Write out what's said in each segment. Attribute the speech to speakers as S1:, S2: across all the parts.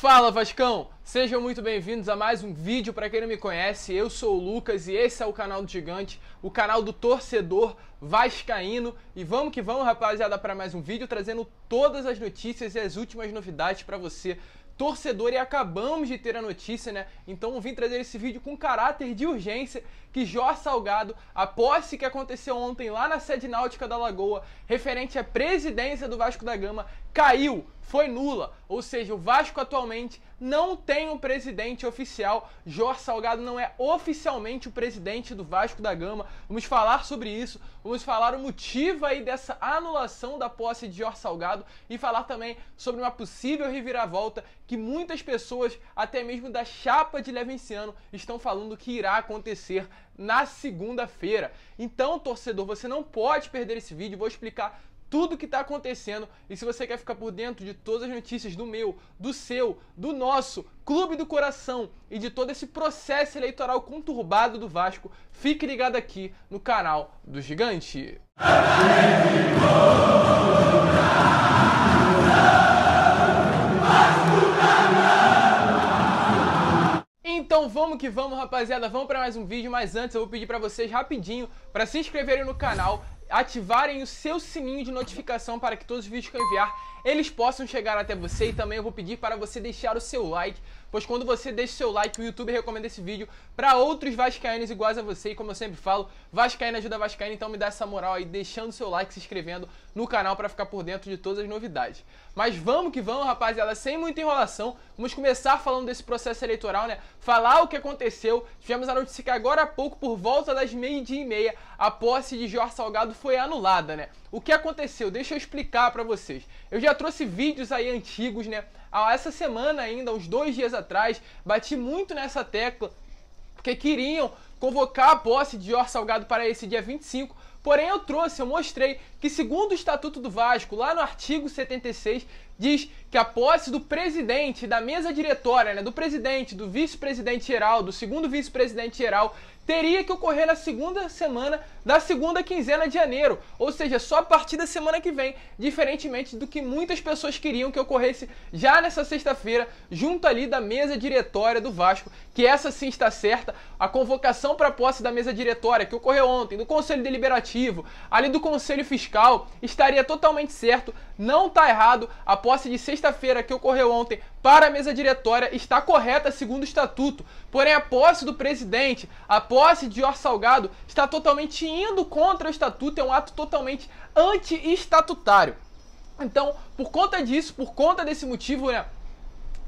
S1: Fala Vascão! Sejam muito bem-vindos a mais um vídeo. Para quem não me conhece, eu sou o Lucas e esse é o canal do Gigante, o canal do torcedor vascaíno. E vamos que vamos, rapaziada, para mais um vídeo trazendo todas as notícias e as últimas novidades para você, torcedor. E acabamos de ter a notícia, né? Então eu vim trazer esse vídeo com caráter de urgência que Jó Salgado, a posse que aconteceu ontem lá na sede náutica da Lagoa, referente à presidência do Vasco da Gama, caiu, foi nula. Ou seja, o Vasco atualmente não tem um presidente oficial. Jorge Salgado não é oficialmente o presidente do Vasco da Gama. Vamos falar sobre isso, vamos falar o motivo aí dessa anulação da posse de Jorge Salgado e falar também sobre uma possível reviravolta que muitas pessoas, até mesmo da chapa de Levenciano, estão falando que irá acontecer na segunda-feira. Então, torcedor, você não pode perder esse vídeo. Vou explicar tudo que está acontecendo. E se você quer ficar por dentro de todas as notícias do meu, do seu, do nosso Clube do Coração e de todo esse processo eleitoral conturbado do Vasco, fique ligado aqui no canal do Gigante. Então vamos que vamos, rapaziada, vamos para mais um vídeo, mas antes eu vou pedir para vocês rapidinho para se inscreverem no canal ativarem o seu sininho de notificação para que todos os vídeos que eu enviar eles possam chegar até você e também eu vou pedir para você deixar o seu like, pois quando você deixa o seu like, o YouTube recomenda esse vídeo para outros vascaínos iguais a você e como eu sempre falo, vascaíno ajuda vascaíno, então me dá essa moral aí deixando o seu like, se inscrevendo no canal para ficar por dentro de todas as novidades. Mas vamos que vamos, rapaziada, sem muita enrolação, vamos começar falando desse processo eleitoral, né? Falar o que aconteceu, tivemos a notícia que agora há pouco, por volta das meia-dia e meia, a posse de Jorge Salgado foi anulada, né? O que aconteceu? Deixa eu explicar para vocês. Eu já trouxe vídeos aí antigos, né? Ah, essa semana ainda, uns dois dias atrás, bati muito nessa tecla, porque queriam convocar a posse de Jor Salgado para esse dia 25, Porém, eu trouxe, eu mostrei que, segundo o Estatuto do Vasco, lá no artigo 76, diz que a posse do presidente, da mesa diretória, né, do presidente, do vice-presidente geral, do segundo vice-presidente geral, teria que ocorrer na segunda semana da segunda quinzena de janeiro, ou seja, só a partir da semana que vem, diferentemente do que muitas pessoas queriam que ocorresse já nessa sexta-feira, junto ali da mesa diretória do Vasco, que essa sim está certa, a convocação para a posse da mesa diretória que ocorreu ontem, no Conselho Deliberativo ali do Conselho Fiscal, estaria totalmente certo, não está errado. A posse de sexta-feira que ocorreu ontem para a mesa diretória está correta segundo o estatuto. Porém, a posse do presidente, a posse de Or Salgado está totalmente indo contra o estatuto, é um ato totalmente anti-estatutário. Então, por conta disso, por conta desse motivo, né,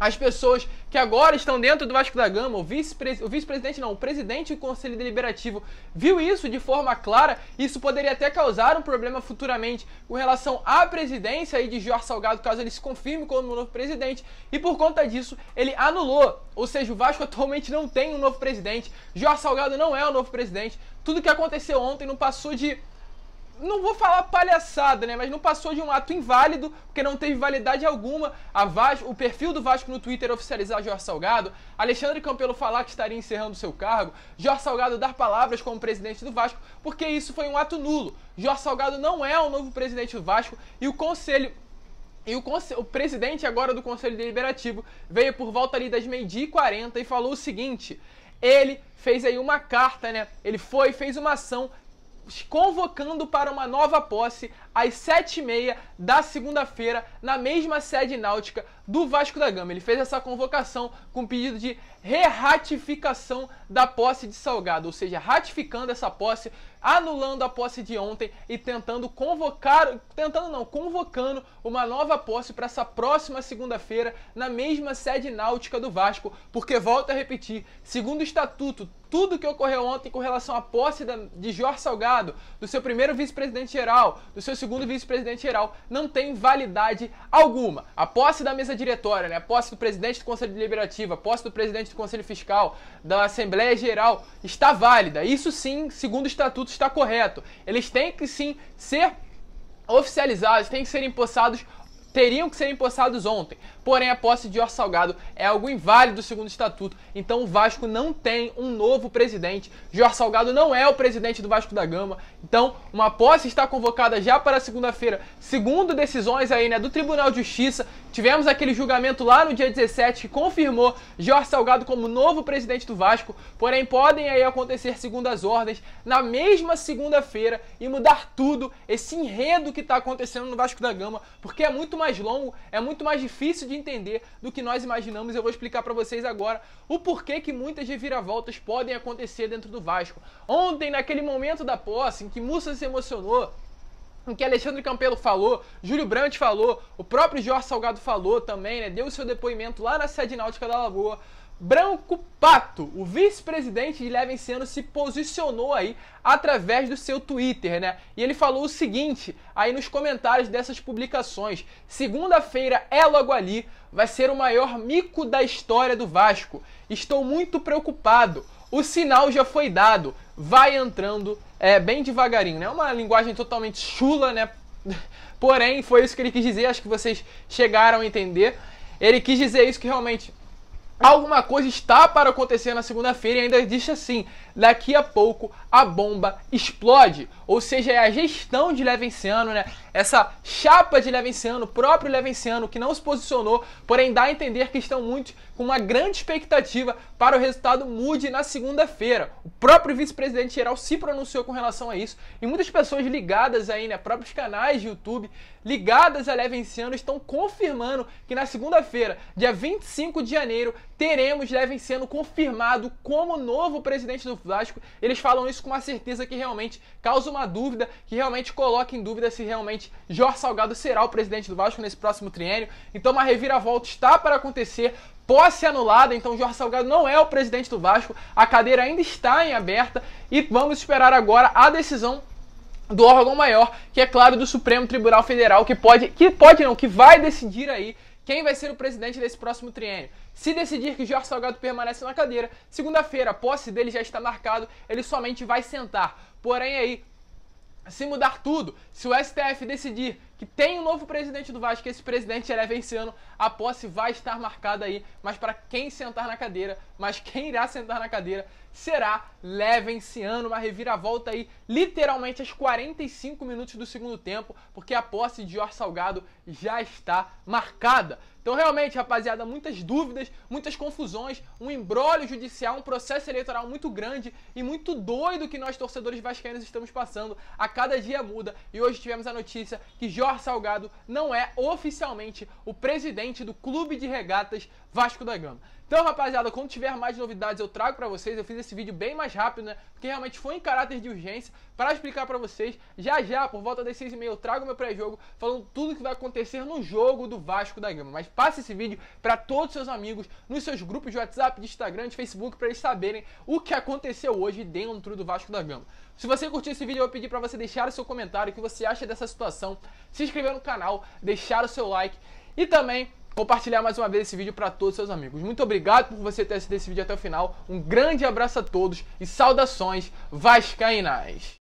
S1: as pessoas que agora estão dentro do Vasco da Gama, o vice-presidente, vice não, o presidente do Conselho Deliberativo, viu isso de forma clara. Isso poderia até causar um problema futuramente com relação à presidência aí de Jorge Salgado, caso ele se confirme como novo presidente. E por conta disso, ele anulou. Ou seja, o Vasco atualmente não tem um novo presidente. Jorge Salgado não é o novo presidente. Tudo que aconteceu ontem não passou de não vou falar palhaçada, né? Mas não passou de um ato inválido, porque não teve validade alguma. A Vasco, o perfil do Vasco no Twitter oficializar Jorge Salgado, Alexandre Campelo falar que estaria encerrando seu cargo, Jorge Salgado dar palavras como presidente do Vasco, porque isso foi um ato nulo. Jorge Salgado não é o novo presidente do Vasco e o conselho e o, o, presidente agora do Conselho Deliberativo veio por volta ali das meio-dia e 40 e falou o seguinte: ele fez aí uma carta, né? Ele foi fez uma ação convocando para uma nova posse às 7h30 da segunda-feira, na mesma sede náutica do Vasco da Gama. Ele fez essa convocação com pedido de ratificação da posse de Salgado, ou seja, ratificando essa posse, anulando a posse de ontem e tentando convocar, tentando não, convocando uma nova posse para essa próxima segunda-feira na mesma sede náutica do Vasco, porque volto a repetir, segundo o estatuto, tudo que ocorreu ontem com relação à posse de Jorge Salgado, do seu primeiro vice-presidente geral, dos seus segundo vice-presidente geral não tem validade alguma. A posse da mesa diretória, né, a posse do presidente do Conselho Deliberativo, a posse do presidente do Conselho Fiscal, da Assembleia Geral, está válida. Isso sim, segundo o estatuto, está correto. Eles têm que sim ser oficializados, têm que ser empossados teriam que ser empossados ontem. Porém, a posse de Or Salgado é algo inválido segundo o estatuto, então o Vasco não tem um novo presidente. Jorge Salgado não é o presidente do Vasco da Gama. Então, uma posse está convocada já para segunda-feira, segundo decisões aí, né, do Tribunal de Justiça, Tivemos aquele julgamento lá no dia 17 que confirmou Jorge Salgado como novo presidente do Vasco, porém podem aí acontecer segundas ordens na mesma segunda-feira e mudar tudo esse enredo que está acontecendo no Vasco da Gama, porque é muito mais longo, é muito mais difícil de entender do que nós imaginamos. Eu vou explicar para vocês agora o porquê que muitas reviravoltas podem acontecer dentro do Vasco. Ontem, naquele momento da posse em que Mussa se emocionou, o que Alexandre Campelo falou, Júlio Brandt falou, o próprio Jorge Salgado falou também, né? Deu o seu depoimento lá na sede náutica da Lagoa. Branco Pato, o vice-presidente de Levenciano, se posicionou aí através do seu Twitter, né? E ele falou o seguinte aí nos comentários dessas publicações: segunda-feira é logo ali, vai ser o maior mico da história do Vasco. Estou muito preocupado. O sinal já foi dado, vai entrando é, bem devagarinho, né? É uma linguagem totalmente chula, né? Porém, foi isso que ele quis dizer, acho que vocês chegaram a entender. Ele quis dizer isso que realmente alguma coisa está para acontecer na segunda-feira e ainda diz assim: daqui a pouco a bomba explode. Ou seja, é a gestão de Levenciano, né? essa chapa de Levenciano, próprio Levenciano, que não se posicionou, porém dá a entender que estão muito com uma grande expectativa para o resultado mude na segunda-feira. O próprio vice-presidente geral se pronunciou com relação a isso e muitas pessoas ligadas aí, né, próprios canais de YouTube, ligadas a Levenciano, estão confirmando que na segunda-feira, dia 25 de janeiro, teremos Levenciano confirmado como novo presidente do Vasco. Eles falam isso com uma certeza que realmente causa uma dúvida, que realmente coloca em dúvida se realmente presidente, Jorge Salgado será o presidente do Vasco nesse próximo triênio. Então uma reviravolta está para acontecer, posse anulada, então Jorge Salgado não é o presidente do Vasco, a cadeira ainda está em aberta e vamos esperar agora a decisão do órgão maior, que é claro do Supremo Tribunal Federal, que pode, que pode não, que vai decidir aí quem vai ser o presidente desse próximo triênio. Se decidir que Jorge Salgado permanece na cadeira, segunda-feira a posse dele já está marcado, ele somente vai sentar. Porém aí, se mudar tudo, se o STF decidir que tem um novo presidente do Vasco, que esse presidente eleve é esse ano, a posse vai estar marcada aí, mas para quem sentar na cadeira, mas quem irá sentar na cadeira será levenciano. Uma reviravolta aí, literalmente às 45 minutos do segundo tempo, porque a posse de Or Salgado já está marcada. Então, realmente, rapaziada, muitas dúvidas, muitas confusões, um embrólio judicial, um processo eleitoral muito grande e muito doido que nós, torcedores vascaínos, estamos passando. A cada dia muda e hoje tivemos a notícia que Jorge Salgado não é oficialmente o presidente do Clube de Regatas Vasco da Gama. Então, rapaziada, quando tiver mais novidades eu trago para vocês. Eu fiz esse vídeo bem mais rápido, né? Porque realmente foi em caráter de urgência para explicar para vocês. Já já, por volta das seis e meia, eu trago meu pré-jogo falando tudo que vai acontecer no jogo do Vasco da Gama. Mas passe esse vídeo para todos os seus amigos, nos seus grupos de WhatsApp, de Instagram, de Facebook, para eles saberem o que aconteceu hoje dentro do Vasco da Gama. Se você curtiu esse vídeo, eu vou pedir para você deixar o seu comentário, o que você acha dessa situação, se inscrever no canal, deixar o seu like e também compartilhar mais uma vez esse vídeo para todos os seus amigos. Muito obrigado por você ter assistido esse vídeo até o final. Um grande abraço a todos e saudações vascaínas!